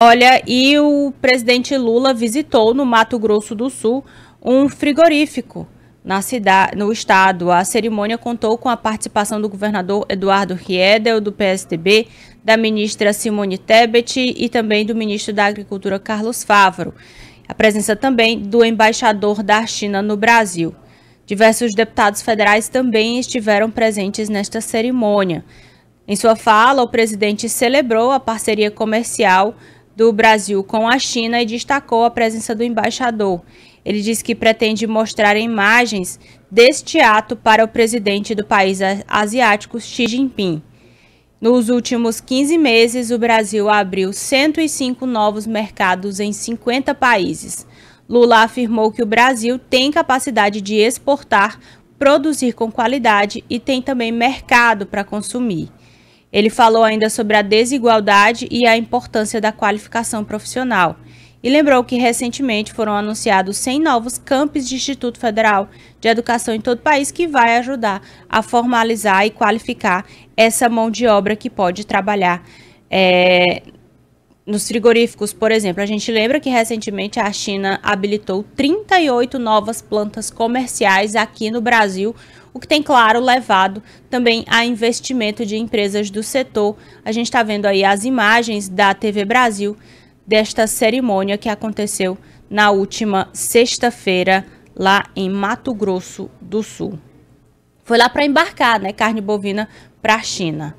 Olha, e o presidente Lula visitou no Mato Grosso do Sul um frigorífico na cidade, no estado. A cerimônia contou com a participação do governador Eduardo Riedel, do PSDB, da ministra Simone Tebet e também do ministro da Agricultura Carlos Fávaro. A presença também do embaixador da China no Brasil. Diversos deputados federais também estiveram presentes nesta cerimônia. Em sua fala, o presidente celebrou a parceria comercial do Brasil com a China e destacou a presença do embaixador. Ele disse que pretende mostrar imagens deste ato para o presidente do país asiático, Xi Jinping. Nos últimos 15 meses, o Brasil abriu 105 novos mercados em 50 países. Lula afirmou que o Brasil tem capacidade de exportar, produzir com qualidade e tem também mercado para consumir. Ele falou ainda sobre a desigualdade e a importância da qualificação profissional. E lembrou que recentemente foram anunciados 100 novos campos de Instituto Federal de Educação em todo o país que vai ajudar a formalizar e qualificar essa mão de obra que pode trabalhar é, nos frigoríficos, por exemplo, a gente lembra que recentemente a China habilitou 38 novas plantas comerciais aqui no Brasil, o que tem, claro, levado também a investimento de empresas do setor. A gente está vendo aí as imagens da TV Brasil desta cerimônia que aconteceu na última sexta-feira lá em Mato Grosso do Sul. Foi lá para embarcar, né, carne bovina para a China.